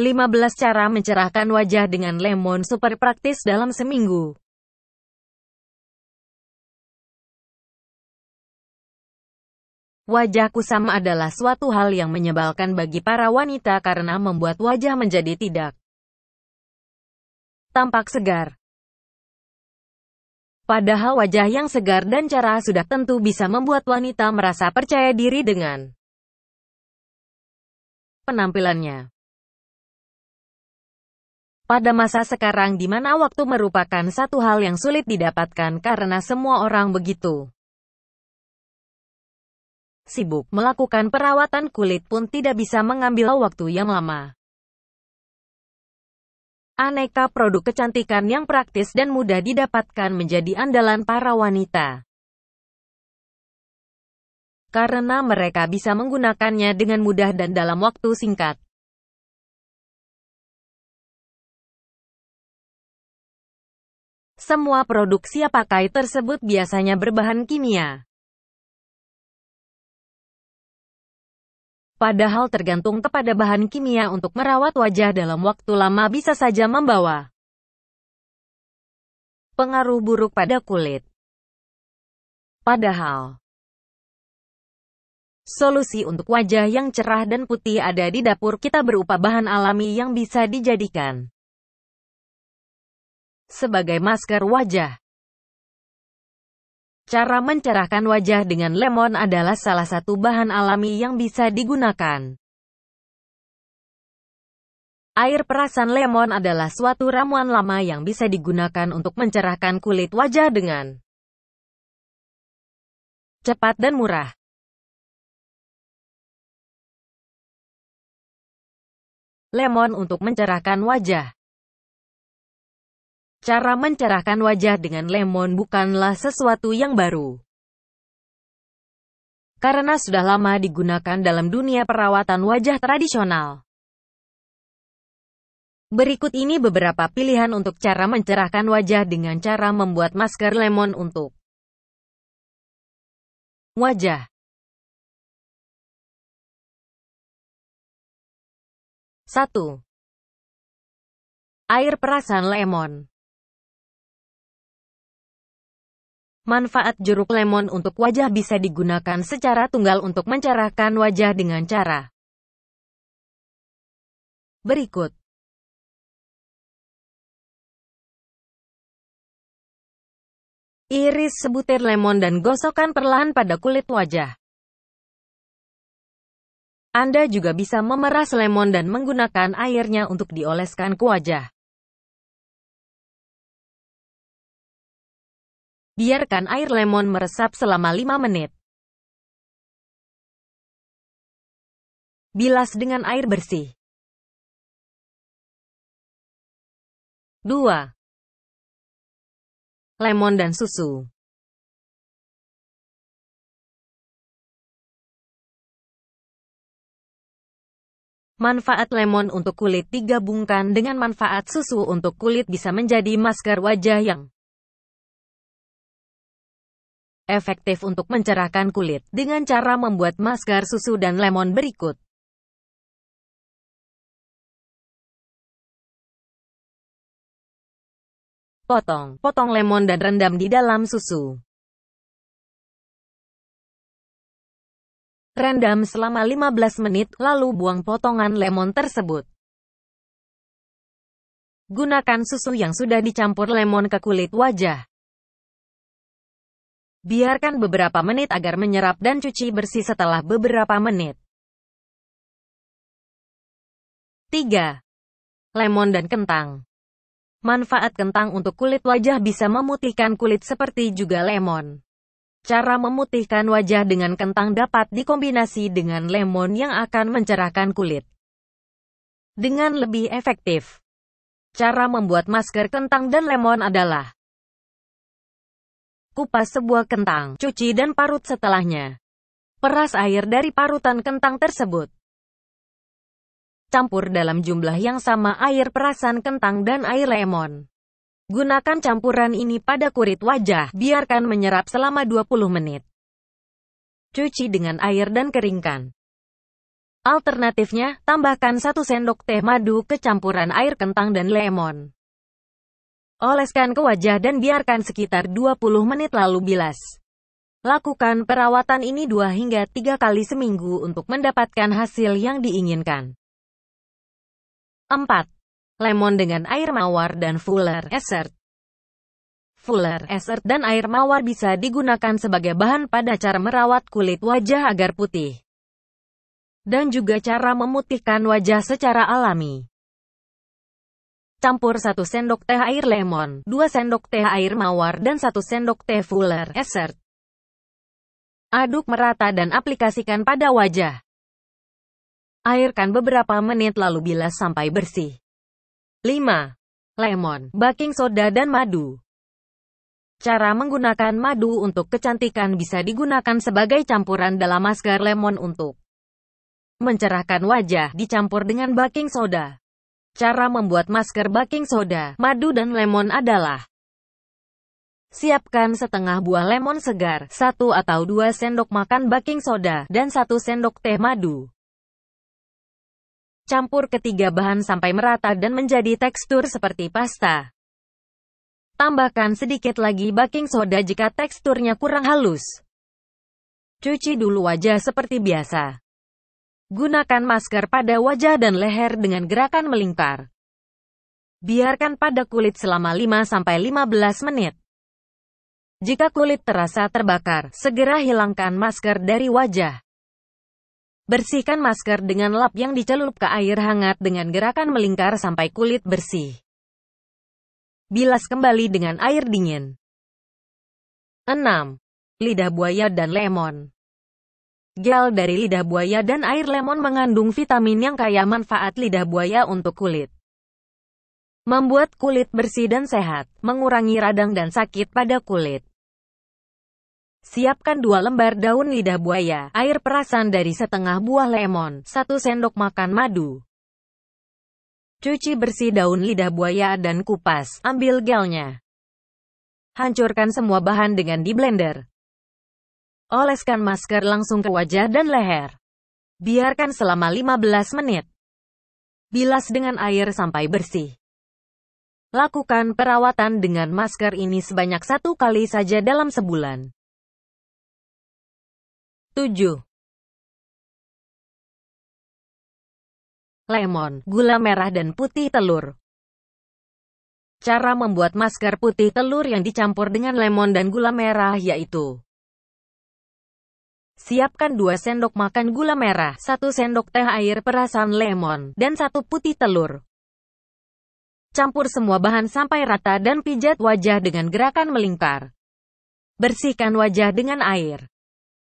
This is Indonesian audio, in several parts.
15 cara mencerahkan wajah dengan lemon super praktis dalam seminggu. Wajah kusam adalah suatu hal yang menyebalkan bagi para wanita karena membuat wajah menjadi tidak tampak segar. Padahal wajah yang segar dan cerah sudah tentu bisa membuat wanita merasa percaya diri dengan penampilannya. Pada masa sekarang di mana waktu merupakan satu hal yang sulit didapatkan karena semua orang begitu sibuk melakukan perawatan kulit pun tidak bisa mengambil waktu yang lama. Aneka produk kecantikan yang praktis dan mudah didapatkan menjadi andalan para wanita. Karena mereka bisa menggunakannya dengan mudah dan dalam waktu singkat. Semua produk siap pakai tersebut biasanya berbahan kimia. Padahal tergantung kepada bahan kimia untuk merawat wajah dalam waktu lama bisa saja membawa pengaruh buruk pada kulit. Padahal, solusi untuk wajah yang cerah dan putih ada di dapur kita berupa bahan alami yang bisa dijadikan sebagai masker wajah. Cara mencerahkan wajah dengan lemon adalah salah satu bahan alami yang bisa digunakan. Air perasan lemon adalah suatu ramuan lama yang bisa digunakan untuk mencerahkan kulit wajah dengan cepat dan murah. Lemon untuk mencerahkan wajah. Cara mencerahkan wajah dengan lemon bukanlah sesuatu yang baru. Karena sudah lama digunakan dalam dunia perawatan wajah tradisional. Berikut ini beberapa pilihan untuk cara mencerahkan wajah dengan cara membuat masker lemon untuk wajah. Satu, Air perasan lemon Manfaat jeruk lemon untuk wajah bisa digunakan secara tunggal untuk mencerahkan wajah dengan cara berikut. Iris sebutir lemon dan gosokkan perlahan pada kulit wajah. Anda juga bisa memeras lemon dan menggunakan airnya untuk dioleskan ke wajah. Biarkan air lemon meresap selama 5 menit. Bilas dengan air bersih. 2. Lemon dan susu. Manfaat lemon untuk kulit digabungkan dengan manfaat susu untuk kulit bisa menjadi masker wajah yang efektif untuk mencerahkan kulit dengan cara membuat masker susu dan lemon berikut. Potong, potong lemon dan rendam di dalam susu. Rendam selama 15 menit, lalu buang potongan lemon tersebut. Gunakan susu yang sudah dicampur lemon ke kulit wajah. Biarkan beberapa menit agar menyerap dan cuci bersih setelah beberapa menit. 3. Lemon dan kentang Manfaat kentang untuk kulit wajah bisa memutihkan kulit seperti juga lemon. Cara memutihkan wajah dengan kentang dapat dikombinasi dengan lemon yang akan mencerahkan kulit. Dengan lebih efektif, cara membuat masker kentang dan lemon adalah kupas sebuah kentang, cuci dan parut setelahnya. Peras air dari parutan kentang tersebut. Campur dalam jumlah yang sama air perasan kentang dan air lemon. Gunakan campuran ini pada kulit wajah, biarkan menyerap selama 20 menit. Cuci dengan air dan keringkan. Alternatifnya, tambahkan 1 sendok teh madu ke campuran air kentang dan lemon. Oleskan ke wajah dan biarkan sekitar 20 menit lalu bilas. Lakukan perawatan ini 2 hingga 3 kali seminggu untuk mendapatkan hasil yang diinginkan. 4. Lemon dengan air mawar dan fuller essert. Fuller essert dan air mawar bisa digunakan sebagai bahan pada cara merawat kulit wajah agar putih dan juga cara memutihkan wajah secara alami. Campur 1 sendok teh air lemon, 2 sendok teh air mawar dan 1 sendok teh fuller Eser. Aduk merata dan aplikasikan pada wajah. Airkan beberapa menit lalu bilas sampai bersih. 5. Lemon, baking soda dan madu. Cara menggunakan madu untuk kecantikan bisa digunakan sebagai campuran dalam masker lemon untuk mencerahkan wajah dicampur dengan baking soda. Cara membuat masker baking soda, madu dan lemon adalah Siapkan setengah buah lemon segar, satu atau dua sendok makan baking soda, dan satu sendok teh madu. Campur ketiga bahan sampai merata dan menjadi tekstur seperti pasta. Tambahkan sedikit lagi baking soda jika teksturnya kurang halus. Cuci dulu wajah seperti biasa. Gunakan masker pada wajah dan leher dengan gerakan melingkar. Biarkan pada kulit selama 5-15 menit. Jika kulit terasa terbakar, segera hilangkan masker dari wajah. Bersihkan masker dengan lap yang dicelup ke air hangat dengan gerakan melingkar sampai kulit bersih. Bilas kembali dengan air dingin. 6. Lidah buaya dan lemon Gel dari lidah buaya dan air lemon mengandung vitamin yang kaya manfaat lidah buaya untuk kulit. Membuat kulit bersih dan sehat, mengurangi radang dan sakit pada kulit. Siapkan 2 lembar daun lidah buaya, air perasan dari setengah buah lemon, 1 sendok makan madu. Cuci bersih daun lidah buaya dan kupas, ambil gelnya. Hancurkan semua bahan dengan di blender. Oleskan masker langsung ke wajah dan leher. Biarkan selama 15 menit. Bilas dengan air sampai bersih. Lakukan perawatan dengan masker ini sebanyak satu kali saja dalam sebulan. 7. Lemon, gula merah dan putih telur. Cara membuat masker putih telur yang dicampur dengan lemon dan gula merah yaitu Siapkan 2 sendok makan gula merah, 1 sendok teh air perasan lemon, dan 1 putih telur. Campur semua bahan sampai rata dan pijat wajah dengan gerakan melingkar. Bersihkan wajah dengan air.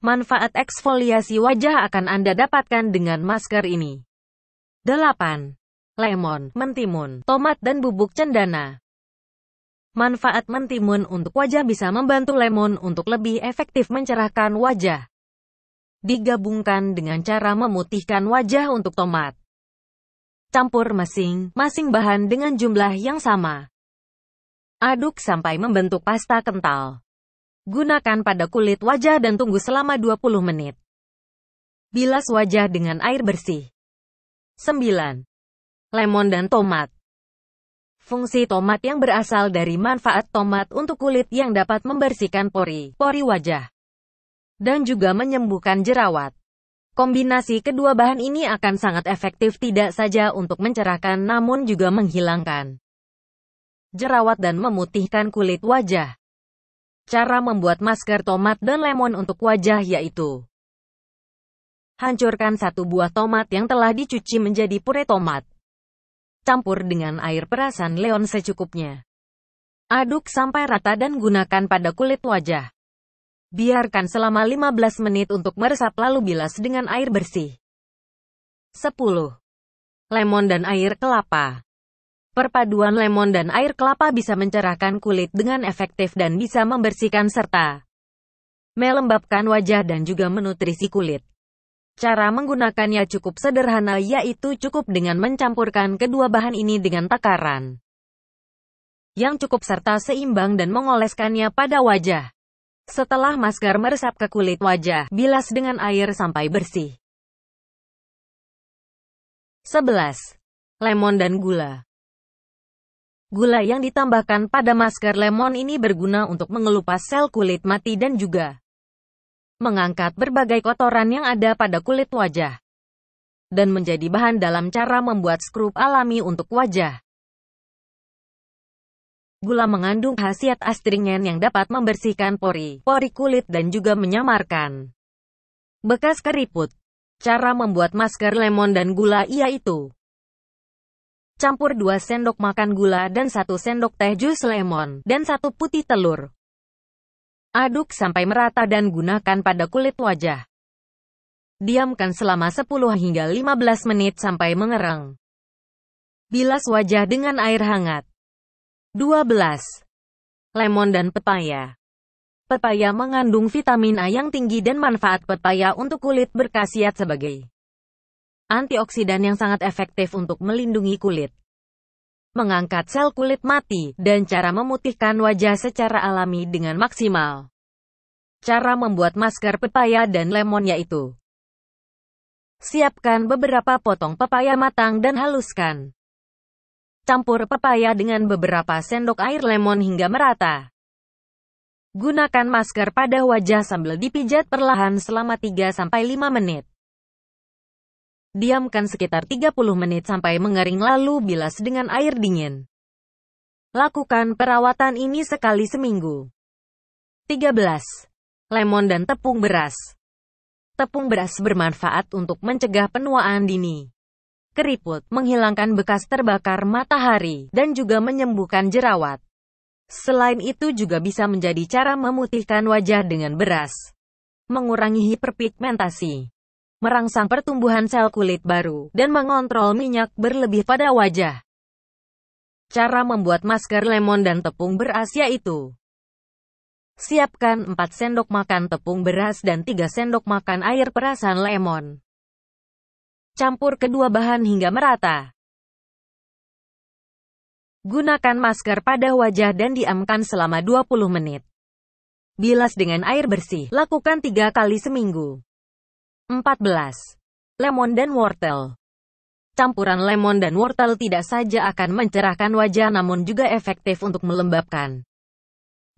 Manfaat eksfoliasi wajah akan Anda dapatkan dengan masker ini. 8. Lemon, mentimun, tomat dan bubuk cendana. Manfaat mentimun untuk wajah bisa membantu lemon untuk lebih efektif mencerahkan wajah digabungkan dengan cara memutihkan wajah untuk tomat. Campur masing-masing bahan dengan jumlah yang sama. Aduk sampai membentuk pasta kental. Gunakan pada kulit wajah dan tunggu selama 20 menit. Bilas wajah dengan air bersih. 9. Lemon dan tomat. Fungsi tomat yang berasal dari manfaat tomat untuk kulit yang dapat membersihkan pori-pori wajah dan juga menyembuhkan jerawat. Kombinasi kedua bahan ini akan sangat efektif tidak saja untuk mencerahkan namun juga menghilangkan jerawat dan memutihkan kulit wajah. Cara membuat masker tomat dan lemon untuk wajah yaitu Hancurkan satu buah tomat yang telah dicuci menjadi pure tomat. Campur dengan air perasan leon secukupnya. Aduk sampai rata dan gunakan pada kulit wajah. Biarkan selama 15 menit untuk meresap lalu bilas dengan air bersih. 10. Lemon dan air kelapa Perpaduan lemon dan air kelapa bisa mencerahkan kulit dengan efektif dan bisa membersihkan serta melembabkan wajah dan juga menutrisi kulit. Cara menggunakannya cukup sederhana yaitu cukup dengan mencampurkan kedua bahan ini dengan takaran yang cukup serta seimbang dan mengoleskannya pada wajah. Setelah masker meresap ke kulit wajah, bilas dengan air sampai bersih. 11. Lemon dan gula Gula yang ditambahkan pada masker lemon ini berguna untuk mengelupas sel kulit mati dan juga mengangkat berbagai kotoran yang ada pada kulit wajah dan menjadi bahan dalam cara membuat skrup alami untuk wajah. Gula mengandung khasiat astringen yang dapat membersihkan pori, pori kulit dan juga menyamarkan bekas keriput. Cara membuat masker lemon dan gula yaitu Campur 2 sendok makan gula dan 1 sendok teh jus lemon, dan 1 putih telur. Aduk sampai merata dan gunakan pada kulit wajah. Diamkan selama 10 hingga 15 menit sampai mengerang. Bilas wajah dengan air hangat. 12. Lemon dan pepaya Pepaya mengandung vitamin A yang tinggi dan manfaat pepaya untuk kulit berkhasiat sebagai antioksidan yang sangat efektif untuk melindungi kulit, mengangkat sel kulit mati, dan cara memutihkan wajah secara alami dengan maksimal. Cara membuat masker pepaya dan lemon yaitu Siapkan beberapa potong pepaya matang dan haluskan. Campur pepaya dengan beberapa sendok air lemon hingga merata. Gunakan masker pada wajah sambil dipijat perlahan selama 3-5 menit. Diamkan sekitar 30 menit sampai mengering lalu bilas dengan air dingin. Lakukan perawatan ini sekali seminggu. 13. Lemon dan tepung beras Tepung beras bermanfaat untuk mencegah penuaan dini keriput, menghilangkan bekas terbakar matahari, dan juga menyembuhkan jerawat. Selain itu juga bisa menjadi cara memutihkan wajah dengan beras, mengurangi hiperpigmentasi, merangsang pertumbuhan sel kulit baru, dan mengontrol minyak berlebih pada wajah. Cara membuat masker lemon dan tepung beras yaitu Siapkan 4 sendok makan tepung beras dan 3 sendok makan air perasan lemon. Campur kedua bahan hingga merata. Gunakan masker pada wajah dan diamkan selama 20 menit. Bilas dengan air bersih, lakukan 3 kali seminggu. 14. Lemon dan wortel Campuran lemon dan wortel tidak saja akan mencerahkan wajah namun juga efektif untuk melembabkan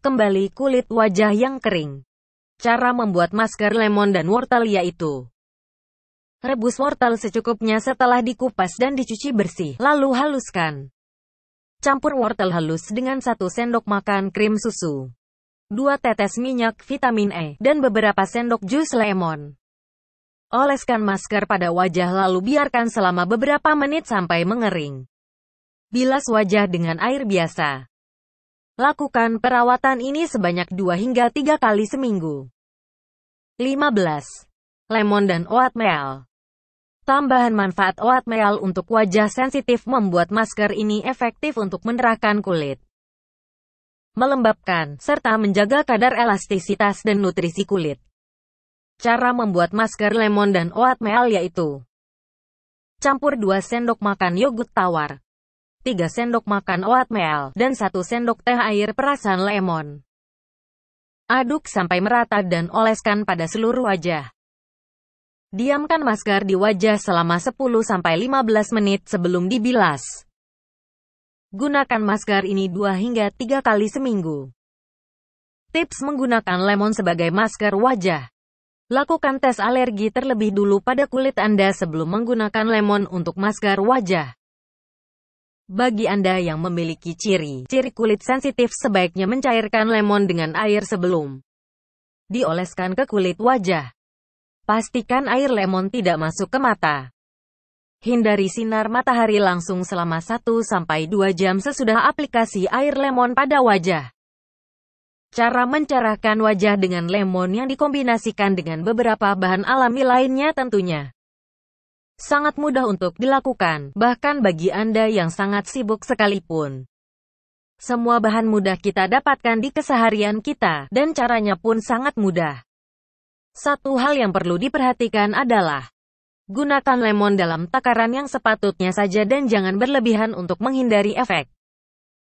kembali kulit wajah yang kering. Cara membuat masker lemon dan wortel yaitu Rebus wortel secukupnya setelah dikupas dan dicuci bersih, lalu haluskan. Campur wortel halus dengan 1 sendok makan krim susu, 2 tetes minyak vitamin E, dan beberapa sendok jus lemon. Oleskan masker pada wajah lalu biarkan selama beberapa menit sampai mengering. Bilas wajah dengan air biasa. Lakukan perawatan ini sebanyak 2 hingga 3 kali seminggu. 15 lemon dan oatmeal. Tambahan manfaat oatmeal untuk wajah sensitif membuat masker ini efektif untuk menerahkan kulit, melembabkan, serta menjaga kadar elastisitas dan nutrisi kulit. Cara membuat masker lemon dan oatmeal yaitu Campur 2 sendok makan yogurt tawar, 3 sendok makan oatmeal, dan 1 sendok teh air perasan lemon. Aduk sampai merata dan oleskan pada seluruh wajah. Diamkan masker di wajah selama 10-15 menit sebelum dibilas. Gunakan masker ini 2 hingga 3 kali seminggu. Tips menggunakan lemon sebagai masker wajah. Lakukan tes alergi terlebih dulu pada kulit Anda sebelum menggunakan lemon untuk masker wajah. Bagi Anda yang memiliki ciri-ciri kulit sensitif sebaiknya mencairkan lemon dengan air sebelum dioleskan ke kulit wajah. Pastikan air lemon tidak masuk ke mata. Hindari sinar matahari langsung selama 1-2 jam sesudah aplikasi air lemon pada wajah. Cara mencerahkan wajah dengan lemon yang dikombinasikan dengan beberapa bahan alami lainnya tentunya sangat mudah untuk dilakukan, bahkan bagi Anda yang sangat sibuk sekalipun. Semua bahan mudah kita dapatkan di keseharian kita, dan caranya pun sangat mudah. Satu hal yang perlu diperhatikan adalah gunakan lemon dalam takaran yang sepatutnya saja dan jangan berlebihan untuk menghindari efek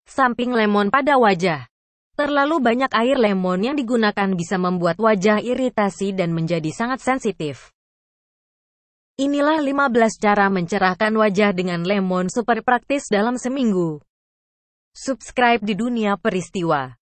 samping lemon pada wajah. Terlalu banyak air lemon yang digunakan bisa membuat wajah iritasi dan menjadi sangat sensitif. Inilah 15 cara mencerahkan wajah dengan lemon super praktis dalam seminggu. Subscribe di dunia peristiwa.